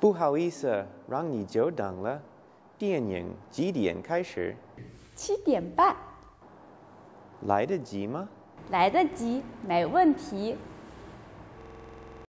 不好意思，让你久等了。电影几点开始？七点半。来得及吗？来得及，没问题。